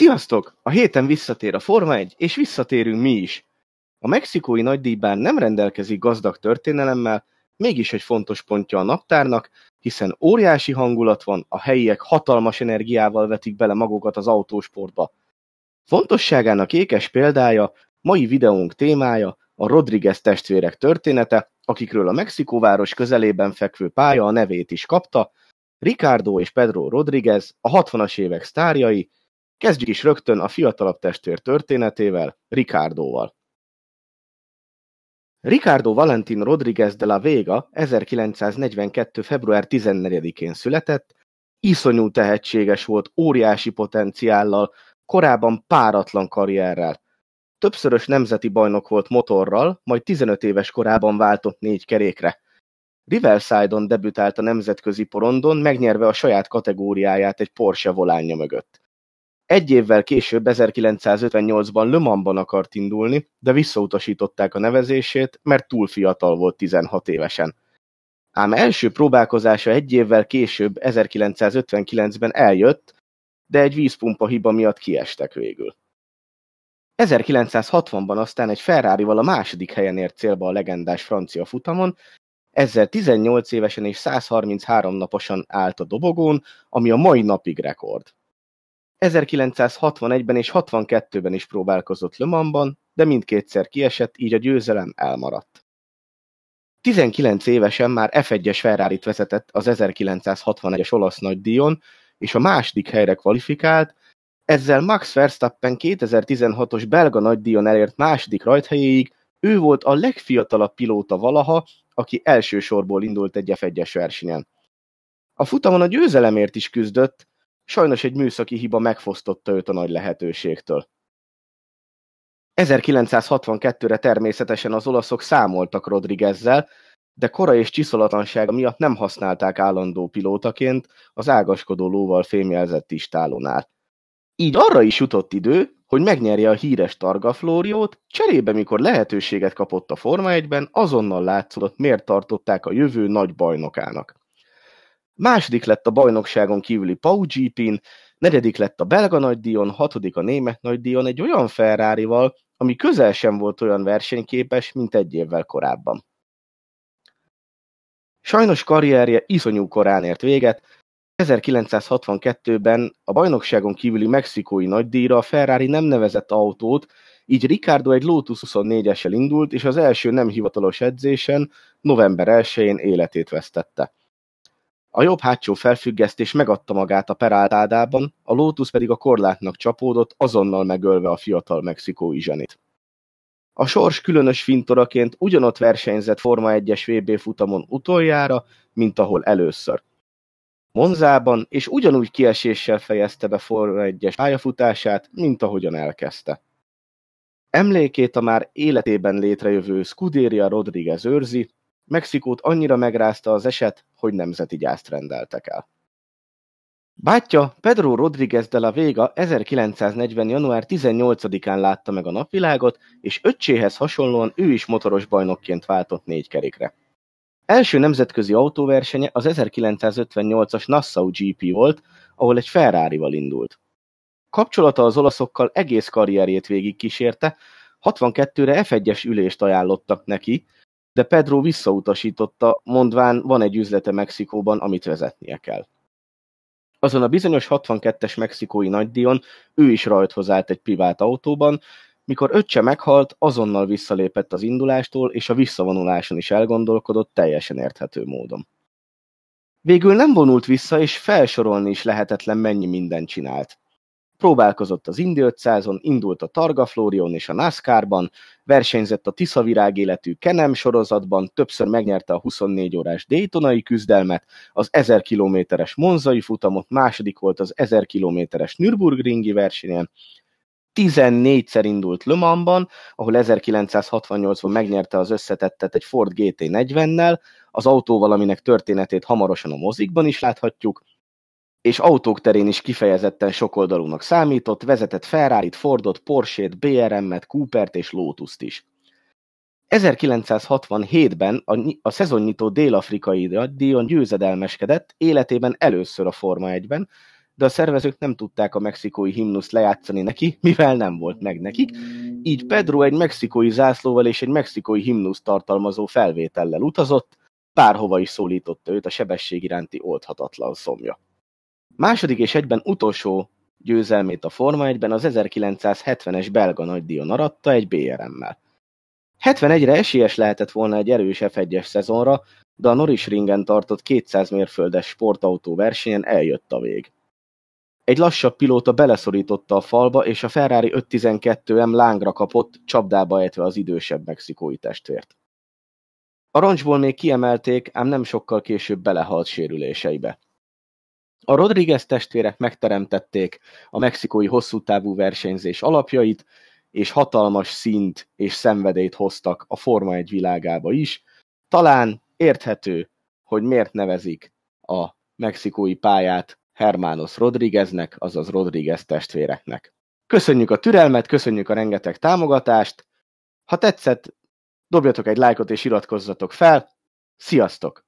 Sziasztok! A héten visszatér a Forma 1, és visszatérünk mi is. A mexikói nagydíjban nem rendelkezik gazdag történelemmel, mégis egy fontos pontja a naptárnak, hiszen óriási hangulat van, a helyiek hatalmas energiával vetik bele magukat az autósportba. Fontosságának ékes példája, mai videónk témája a Rodriguez testvérek története, akikről a Mexikóváros közelében fekvő pálya a nevét is kapta, Ricardo és Pedro Rodriguez, a 60-as évek sztárjai, Kezdjük is rögtön a fiatalabb testvér történetével, Ricardoval. Ricardo Valentin Rodriguez de la Vega 1942. február 14-én született, iszonyú tehetséges volt, óriási potenciállal, korábban páratlan karrierrel. Többszörös nemzeti bajnok volt motorral, majd 15 éves korában váltott négy kerékre. Riverside-on debütált a nemzetközi porondon, megnyerve a saját kategóriáját egy Porsche volánja mögött. Egy évvel később 1958-ban Le akart indulni, de visszautasították a nevezését, mert túl fiatal volt 16 évesen. Ám első próbálkozása egy évvel később 1959-ben eljött, de egy vízpumpa hiba miatt kiestek végül. 1960-ban aztán egy ferrari a második helyen ért célba a legendás francia futamon, ezzel 18 évesen és 133 naposan állt a dobogón, ami a mai napig rekord. 1961-ben és 62-ben is próbálkozott Le Mansban, de mindkétszer kiesett, így a győzelem elmaradt. 19 évesen már F1-es ferrari vezetett az 1961-es olasz nagydíjon, és a második helyre kvalifikált, ezzel Max Verstappen 2016-os belga nagydíjon elért második rajthelyéig, ő volt a legfiatalabb pilóta valaha, aki első sorból indult egy F1-es versenyen. A futamon a győzelemért is küzdött, Sajnos egy műszaki hiba megfosztotta őt a nagy lehetőségtől. 1962-re természetesen az olaszok számoltak Rodriguezzel, de kora és csiszolatlansága miatt nem használták állandó pilótaként az ágaskodó lóval fémjelzett istálónál. Így arra is jutott idő, hogy megnyerje a híres Targa Flóriót, cserébe mikor lehetőséget kapott a Forma 1-ben, azonnal látszott, miért tartották a jövő nagy bajnokának. Második lett a bajnokságon kívüli Pau Gpin, negyedik lett a belga nagydíjon, hatodik a német nagydíjon egy olyan ferrari ami közel sem volt olyan versenyképes, mint egy évvel korábban. Sajnos karrierje iszonyú korán ért véget, 1962-ben a bajnokságon kívüli mexikói nagydíjra a Ferrari nem nevezett autót, így Ricardo egy Lotus 24-essel indult, és az első nem hivatalos edzésen november 1-én életét vesztette. A jobb hátsó felfüggesztés megadta magát a peráltádában, a Lotus pedig a korlátnak csapódott, azonnal megölve a fiatal mexikói zsenit. A sors különös fintoraként ugyanott versenyzett Forma 1-es VB futamon utoljára, mint ahol először. Monzában, és ugyanúgy kieséssel fejezte be Forma 1-es pályafutását, mint ahogyan elkezdte. Emlékét a már életében létrejövő Scuderia Rodriguez őrzi, Mexikót annyira megrázta az eset, hogy nemzeti gyászt rendeltek el. Bátyja Pedro Rodríguez de la Vega 1940. január 18-án látta meg a napvilágot, és öccséhez hasonlóan ő is motoros bajnokként váltott négy kerékre. Első nemzetközi autóversenye az 1958-as Nassau GP volt, ahol egy Ferrari-val indult. Kapcsolata az olaszokkal egész karrierjét végig kísérte, 62-re F1-es ülést ajánlottak neki, de Pedro visszautasította, mondván van egy üzlete Mexikóban, amit vezetnie kell. Azon a bizonyos 62-es mexikói nagydíjon ő is rajthoz állt egy privát autóban, mikor öccse meghalt, azonnal visszalépett az indulástól, és a visszavonuláson is elgondolkodott teljesen érthető módon. Végül nem vonult vissza, és felsorolni is lehetetlen mennyi mindent csinált. Próbálkozott az Indy 500-on, indult a Targa Florion és a NASCAR-ban, versenyzett a virág életű Kenem sorozatban, többször megnyerte a 24 órás Daytonai küzdelmet, az 1000 kilométeres Monzai futamot, második volt az 1000 kilométeres Nürburgringi versenyen, 14-szer indult Le Mans-ban, ahol 1968-ban megnyerte az összetettet egy Ford GT40-nel, az autó valaminek történetét hamarosan a mozikban is láthatjuk, és autók terén is kifejezetten sokoldalúnak számított, vezetett Ferrari-t, Fordot, t BRM-et, Coopert és Lotus-t is. 1967-ben a, a szezonnyitó dél-afrikai Dion győzedelmeskedett, életében először a Forma 1-ben, de a szervezők nem tudták a mexikói himnuszt lejátszani neki, mivel nem volt meg nekik, így Pedro egy mexikói zászlóval és egy mexikói himnusz tartalmazó felvétellel utazott, bárhova is szólította őt a sebesség iránti oldhatatlan szomja. Második és egyben utolsó győzelmét a Forma 1-ben az 1970-es belga nagydíjon aratta egy BRM-mel. 71-re esélyes lehetett volna egy erős F1-es szezonra, de a Norris ringen tartott 200 mérföldes sportautó versenyen eljött a vég. Egy lassabb pilóta beleszorította a falba, és a Ferrari 512M lángra kapott, csapdába ejtve az idősebb mexikói testvért. A roncsból még kiemelték, ám nem sokkal később belehalt sérüléseibe. A Rodriguez testvérek megteremtették a mexikói hosszútávú versenyzés alapjait, és hatalmas szint és szenvedélyt hoztak a Forma 1 világába is. Talán érthető, hogy miért nevezik a mexikói pályát Hermanos Rodrigueznek, azaz Rodriguez testvéreknek. Köszönjük a türelmet, köszönjük a rengeteg támogatást. Ha tetszett, dobjatok egy lájkot és iratkozzatok fel. Sziasztok!